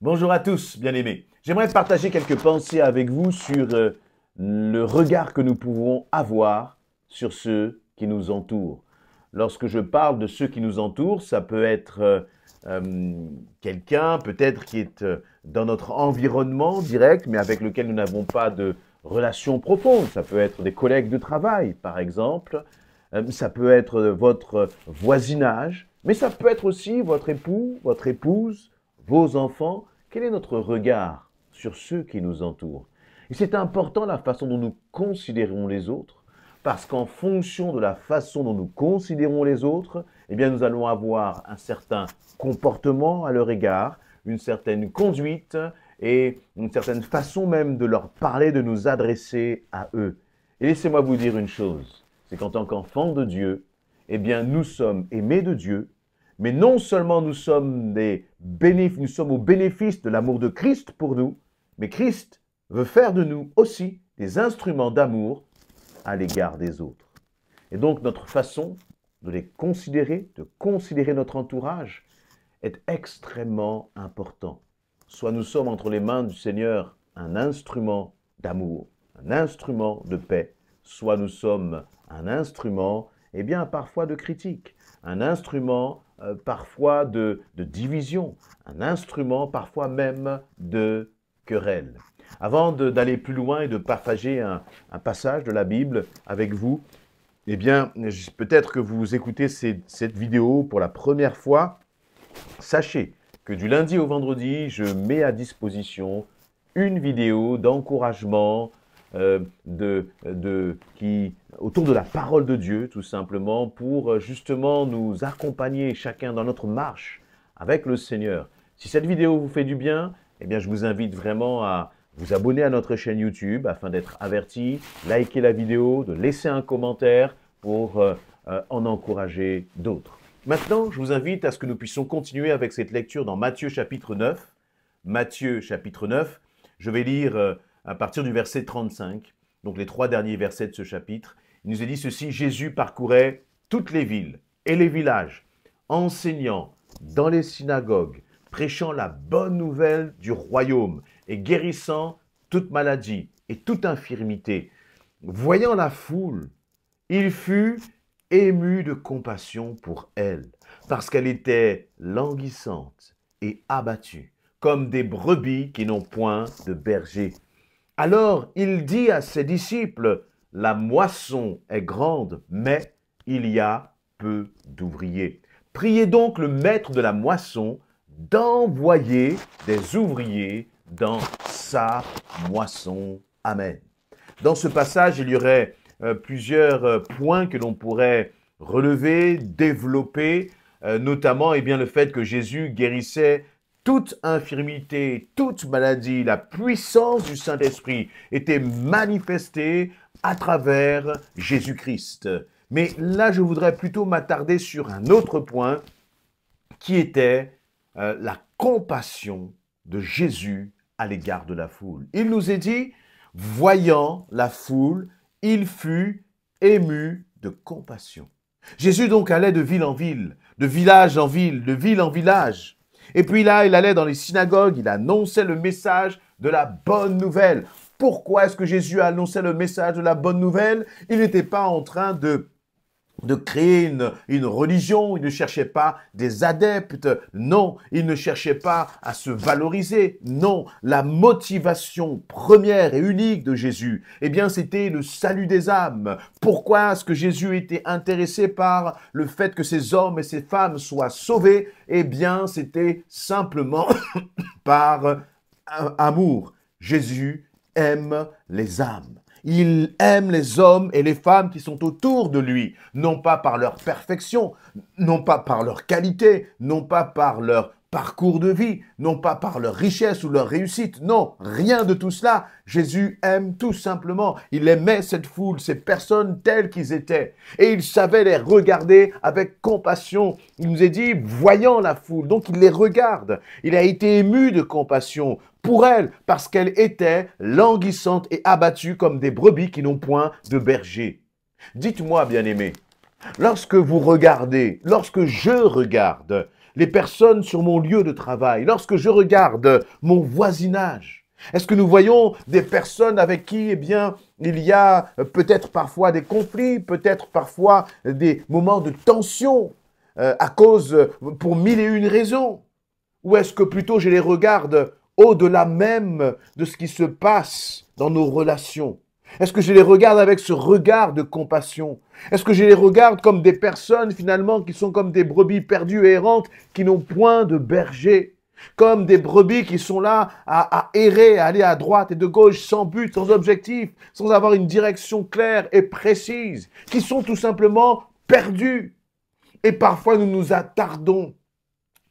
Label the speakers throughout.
Speaker 1: Bonjour à tous, bien-aimés. J'aimerais partager quelques pensées avec vous sur euh, le regard que nous pouvons avoir sur ceux qui nous entourent. Lorsque je parle de ceux qui nous entourent, ça peut être euh, euh, quelqu'un peut-être qui est dans notre environnement direct, mais avec lequel nous n'avons pas de relation profonde. Ça peut être des collègues de travail, par exemple. ça peut être votre voisinage, mais ça peut être aussi votre époux, votre épouse, vos enfants, quel est notre regard sur ceux qui nous entourent Et c'est important la façon dont nous considérons les autres, parce qu'en fonction de la façon dont nous considérons les autres, eh bien nous allons avoir un certain comportement à leur égard, une certaine conduite et une certaine façon même de leur parler, de nous adresser à eux. Et laissez-moi vous dire une chose, c'est qu'en tant qu'enfants de Dieu, eh bien nous sommes aimés de Dieu, mais non seulement nous sommes, au bénéfice de l'amour de Christ pour nous, mais Christ veut faire de nous aussi des instruments d'amour à l'égard des autres. Et donc notre façon de les considérer, de considérer notre entourage, est extrêmement important. Soit nous sommes entre les mains du Seigneur un instrument d'amour, un instrument de paix, soit nous sommes un instrument, et eh bien, parfois de critique, un instrument euh, parfois de, division, un instrument parfois même de querelle. Avant d'aller plus loin et de partager un, passage de la Bible avec vous, eh bien, peut-être que vous écoutez cette vidéo pour la première fois. Sachez que du lundi au vendredi, je mets à disposition une vidéo d'encouragement, euh, de, de, qui, autour de la parole de Dieu, tout simplement, pour euh, justement nous accompagner chacun dans notre marche avec le Seigneur. Si cette vidéo vous fait du bien, eh bien, je vous invite vraiment à vous abonner à notre chaîne YouTube afin d'être averti, liker la vidéo, de laisser un commentaire pour euh, en encourager d'autres. Maintenant, je vous invite à ce que nous puissions continuer avec cette lecture dans Matthieu chapitre 9. Matthieu chapitre 9, je vais lire à partir du verset 35, donc les trois derniers versets de ce chapitre, il nous est dit ceci, Jésus parcourait toutes les villes et les villages, enseignant dans les synagogues, prêchant la bonne nouvelle du royaume et guérissant toute maladie et toute infirmité. Voyant la foule, il fut ému de compassion pour elle, parce qu'elle était languissante et abattue, comme des brebis qui n'ont point de berger. Alors il dit à ses disciples, la moisson est grande, mais il y a peu d'ouvriers. Priez donc le maître de la moisson d'envoyer des ouvriers dans sa moisson. Amen. Dans ce passage, il y aurait euh, plusieurs euh, points que l'on pourrait relever, développer, euh, notamment eh bien, le fait que Jésus guérissait toute infirmité, toute maladie, la puissance du Saint-Esprit était manifestée à travers Jésus-Christ. Mais là, je voudrais plutôt m'attarder sur un autre point qui était euh, la compassion de Jésus à l'égard de la foule. Il nous est dit, voyant la foule, il fut ému de compassion. Jésus donc allait de ville en ville, de village en ville, de ville en village et puis là, il allait dans les synagogues, il annonçait le message de la bonne nouvelle. Pourquoi est-ce que Jésus annonçait le message de la bonne nouvelle Il n'était pas en train de de créer une, religion. Il ne cherchait pas des adeptes. Non, il ne cherchait pas à se valoriser. Non, la motivation première et unique de Jésus, eh bien, c'était le salut des âmes. Pourquoi est-ce que Jésus était intéressé par le fait que ces hommes et ces femmes soient sauvés Eh bien, c'était simplement par euh, amour. Jésus aime les âmes. Il aime les hommes et les femmes qui sont autour de lui, non pas par leur perfection, non pas par leur qualité, non pas par leur parcours de vie, non pas par leur richesse ou leur réussite, non, rien de tout cela. Jésus aime tout simplement, il aimait cette foule, ces personnes telles qu'ils étaient, et il savait les regarder avec compassion. Il nous a dit, voyant la foule, donc il les regarde, il a été ému de compassion pour elles, parce qu'elles étaient languissantes et abattues comme des brebis qui n'ont point de berger. Dites-moi, bien-aimés, lorsque vous regardez, lorsque je regarde, les personnes sur mon lieu de travail, lorsque je regarde mon voisinage, est-ce que nous voyons des personnes avec qui, eh bien, il y a euh, peut-être parfois des conflits, peut-être parfois des moments de tension euh, à cause, euh, pour mille et une raisons Ou est-ce que plutôt je les regarde au-delà même de ce qui se passe dans nos relations est-ce que je les regarde avec ce regard de compassion Est-ce que je les regarde comme des personnes finalement qui sont comme des brebis perdues et errantes qui n'ont point de berger Comme des brebis qui sont là à, errer, à aller à droite et de gauche sans but, sans objectif, sans avoir une direction claire et précise, qui sont tout simplement perdues. Et parfois nous nous attardons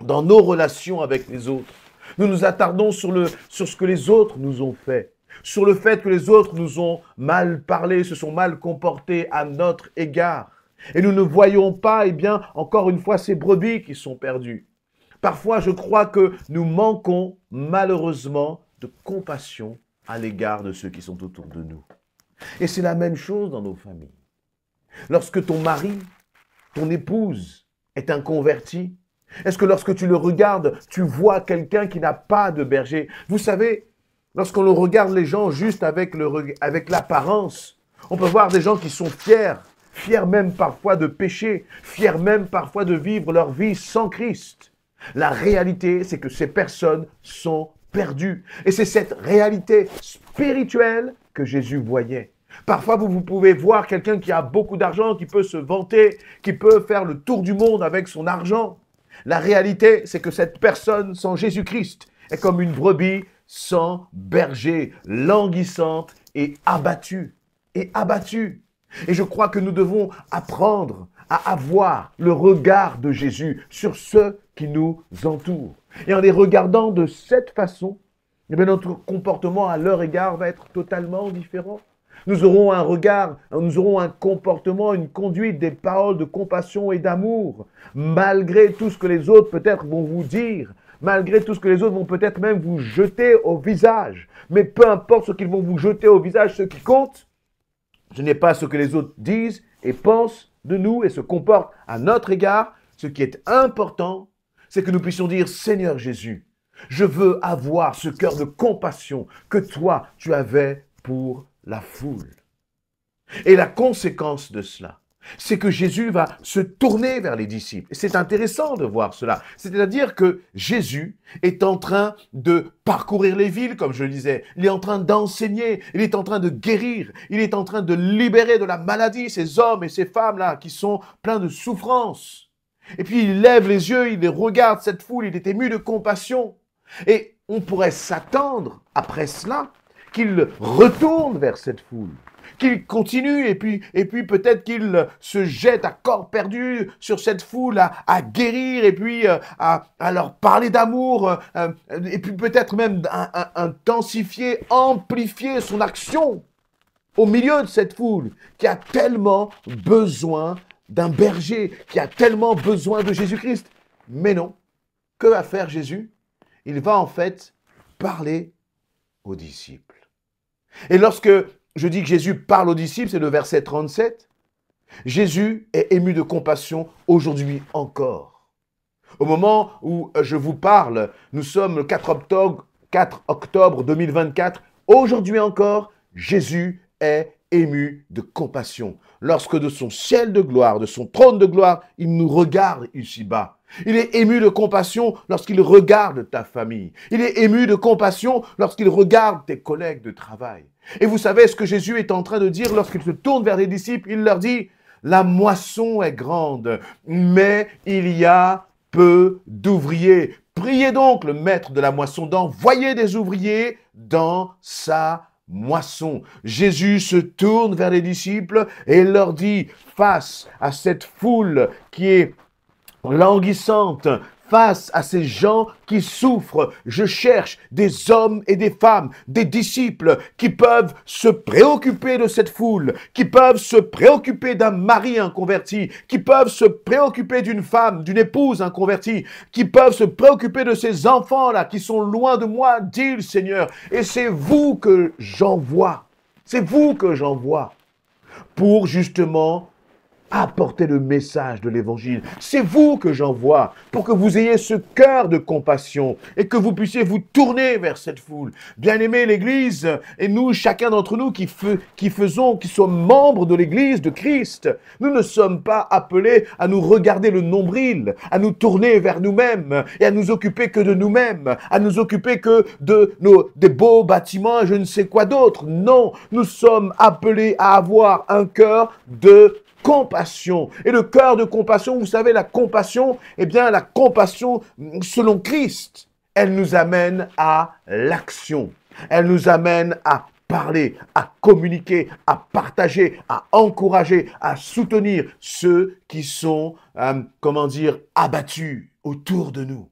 Speaker 1: dans nos relations avec les autres. Nous nous attardons sur, le, sur ce que les autres nous ont fait sur le fait que les autres nous ont mal parlé, se sont mal comportés à notre égard. Et nous ne voyons pas, eh bien, encore une fois, ces brebis qui sont perdues. Parfois, je crois que nous manquons malheureusement de compassion à l'égard de ceux qui sont autour de nous. Et c'est la même chose dans nos familles. Lorsque ton mari, ton épouse est un converti, est-ce que lorsque tu le regardes, tu vois quelqu'un qui n'a pas de berger Vous savez, Lorsqu'on regarde les gens juste avec, avec l'apparence, on peut voir des gens qui sont fiers, fiers même parfois de pécher, fiers même parfois de vivre leur vie sans Christ. La réalité, c'est que ces personnes sont perdues. Et c'est cette réalité spirituelle que Jésus voyait. Parfois, vous, vous pouvez voir quelqu'un qui a beaucoup d'argent, qui peut se vanter, qui peut faire le tour du monde avec son argent. La réalité, c'est que cette personne sans Jésus-Christ est comme une brebis sans berger, languissante et abattue. Et abattue. Et je crois que nous devons apprendre à avoir le regard de Jésus sur ceux qui nous entourent. Et en les regardant de cette façon, eh notre comportement à leur égard va être totalement différent. Nous aurons un regard, nous aurons un comportement, une conduite, des paroles de compassion et d'amour, malgré tout ce que les autres peut-être vont vous dire, malgré tout ce que les autres vont peut-être même vous jeter au visage. Mais peu importe ce qu'ils vont vous jeter au visage, ce qui compte, ce n'est pas ce que les autres disent et pensent de nous et se comportent à notre égard. Ce qui est important, c'est que nous puissions dire Seigneur Jésus, je veux avoir ce cœur de compassion que toi tu avais pour la foule. Et la conséquence de cela, c'est que Jésus va se tourner vers les disciples. C'est intéressant de voir cela. C'est-à-dire que Jésus est en train de parcourir les villes, comme je le disais. Il est en train d'enseigner, il est en train de guérir, il est en train de libérer de la maladie ces hommes et ces femmes-là qui sont pleins de souffrance. Et puis il lève les yeux, il regarde cette foule, il est ému de compassion. Et on pourrait s'attendre après cela qu'il retourne vers cette foule, qu'il continue et puis, et puis peut-être qu'il se jette à corps perdu sur cette foule à, guérir et puis euh, à, leur parler d'amour euh, euh, et puis peut-être même intensifier, amplifier son action au milieu de cette foule qui a tellement besoin d'un berger, qui a tellement besoin de Jésus-Christ. Mais non, que va faire Jésus Il va en fait parler aux disciples. Et lorsque je dis que Jésus parle aux disciples, c'est le verset 37, Jésus est ému de compassion aujourd'hui encore. Au moment où euh, je vous parle, nous sommes le 4 octobre, 2024, aujourd'hui encore, Jésus est ému de compassion, lorsque de son ciel de gloire, de son trône de gloire, il nous regarde ici-bas. Il est ému de compassion lorsqu'il regarde ta famille. Il est ému de compassion lorsqu'il regarde tes collègues de travail. Et vous savez ce que Jésus est en train de dire lorsqu'il se tourne vers les disciples, il leur dit, la moisson est grande, mais il y a peu d'ouvriers. Priez donc le maître de la moisson d'envoyer des ouvriers dans sa moisson. Jésus se tourne vers les disciples et leur dit, face à cette foule qui est languissante, face à ces gens qui souffrent. Je cherche des hommes et des femmes, des disciples qui peuvent se préoccuper de cette foule, qui peuvent se préoccuper d'un mari inconverti, qui peuvent se préoccuper d'une femme, d'une épouse inconvertie, qui peuvent se préoccuper de ces enfants-là qui sont loin de moi, dit le Seigneur. Et c'est vous que j'envoie. C'est vous que j'envoie pour justement apporter le message de l'évangile. C'est vous que j'envoie pour que vous ayez ce cœur de compassion et que vous puissiez vous tourner vers cette foule. bien aimé l'Église et nous, chacun d'entre nous qui, qui faisons, qui sommes membres de l'Église de Christ, nous ne sommes pas appelés à nous regarder le nombril, à nous tourner vers nous-mêmes et à nous occuper que de nous-mêmes, à nous occuper que de nos des beaux bâtiments, je ne sais quoi d'autre. Non, nous sommes appelés à avoir un cœur de compassion. Et le cœur de compassion, vous savez, la compassion, eh bien, la compassion, mm, selon Christ, elle nous amène à l'action. Elle nous amène à parler, à communiquer, à partager, à encourager, à soutenir ceux qui sont, euh, comment dire, abattus autour de nous.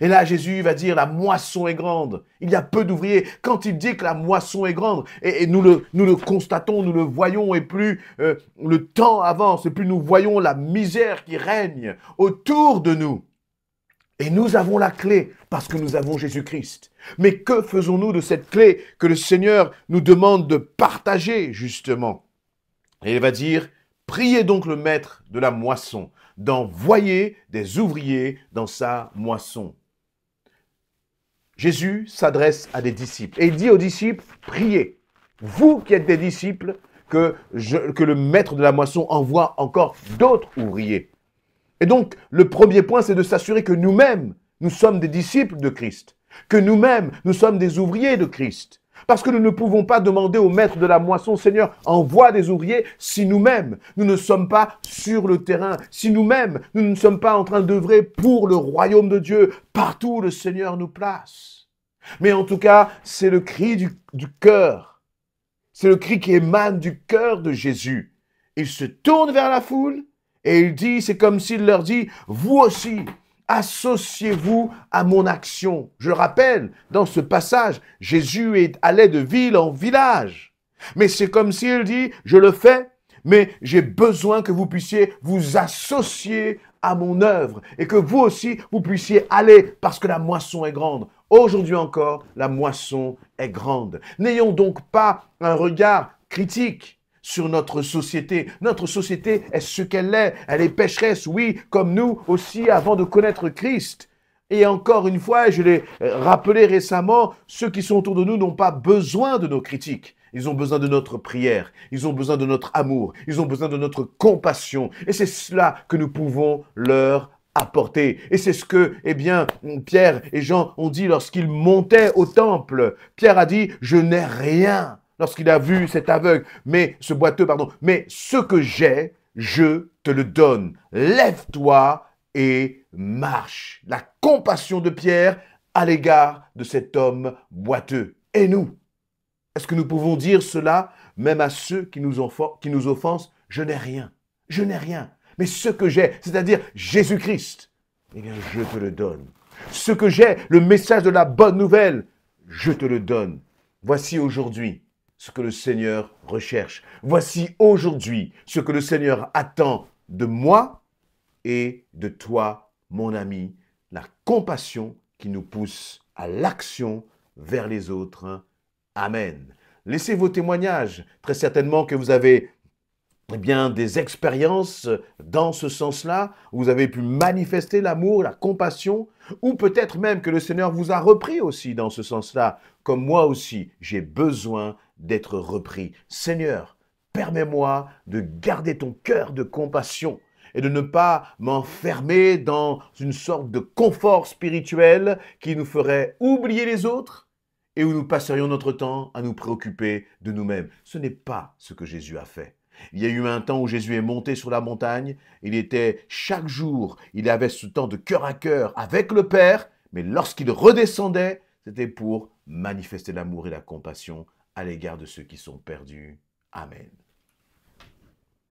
Speaker 1: Et là, Jésus va dire, la moisson est grande. Il y a peu d'ouvriers. Quand il dit que la moisson est grande, et, nous, le, constatons, nous le voyons, et plus euh, le temps avance, et plus nous voyons la misère qui règne autour de nous. Et nous avons la clé parce que nous avons Jésus-Christ. Mais que faisons-nous de cette clé que le Seigneur nous demande de partager, justement Et il va dire, priez donc le maître de la moisson d'envoyer des ouvriers dans sa moisson. Jésus s'adresse à des disciples et il dit aux disciples, priez, vous qui êtes des disciples, que, que le maître de la moisson envoie encore d'autres ouvriers. Et donc, le premier point, c'est de s'assurer que nous-mêmes, nous sommes des disciples de Christ, que nous-mêmes, nous sommes des ouvriers de Christ, parce que nous ne pouvons pas demander au maître de la moisson, Seigneur, envoie des ouvriers si nous-mêmes, nous ne sommes pas sur le terrain, si nous-mêmes, nous ne sommes pas en train d'œuvrer pour le royaume de Dieu, partout le Seigneur nous place. Mais en tout cas, c'est le cri du, du cœur. C'est le cri qui émane du cœur de Jésus. Il se tourne vers la foule et il dit, c'est comme s'il leur dit, vous aussi, associez-vous à mon action. Je rappelle, dans ce passage, Jésus est allé de ville en village. Mais c'est comme s'il dit, je le fais, mais j'ai besoin que vous puissiez vous associer à mon œuvre et que vous aussi, vous puissiez aller parce que la moisson est grande. Aujourd'hui encore, la moisson est grande. N'ayons donc pas un regard critique sur notre société. Notre société est ce qu'elle est. Elle est pécheresse, oui, comme nous aussi avant de connaître Christ. Et encore une fois, je l'ai euh, rappelé récemment, ceux qui sont autour de nous n'ont pas besoin de nos critiques. Ils ont besoin de notre prière, ils ont besoin de notre amour, ils ont besoin de notre compassion. Et c'est cela que nous pouvons leur apporter. Et c'est ce que, eh bien, Pierre et Jean ont dit lorsqu'ils montaient au temple. Pierre a dit, je n'ai rien lorsqu'il a vu cet aveugle, mais ce boiteux, pardon, mais ce que j'ai, je te le donne. Lève-toi et marche. La compassion de Pierre à l'égard de cet homme boiteux. Et nous Est-ce que nous pouvons dire cela même à ceux qui nous, qui nous offensent Je n'ai rien. Je n'ai rien. Mais ce que j'ai, c'est-à-dire Jésus-Christ, eh bien, je te le donne. Ce que j'ai, le message de la bonne nouvelle, je te le donne. Voici aujourd'hui ce que le Seigneur recherche. Voici aujourd'hui ce que le Seigneur attend de moi et de toi, mon ami, la compassion qui nous pousse à l'action vers les autres. Amen. Laissez vos témoignages. Très certainement que vous avez eh bien, des expériences dans ce sens-là, vous avez pu manifester l'amour, la compassion, ou peut-être même que le Seigneur vous a repris aussi dans ce sens-là, comme moi aussi, j'ai besoin d'être repris. Seigneur, permets-moi de garder ton cœur de compassion et de ne pas m'enfermer dans une sorte de confort spirituel qui nous ferait oublier les autres et où nous passerions notre temps à nous préoccuper de nous-mêmes. Ce n'est pas ce que Jésus a fait. Il y a eu un temps où Jésus est monté sur la montagne, il était chaque jour, il avait ce temps de cœur à cœur avec le Père, mais lorsqu'il redescendait, c'était pour manifester l'amour et la compassion à l'égard de ceux qui sont perdus. Amen.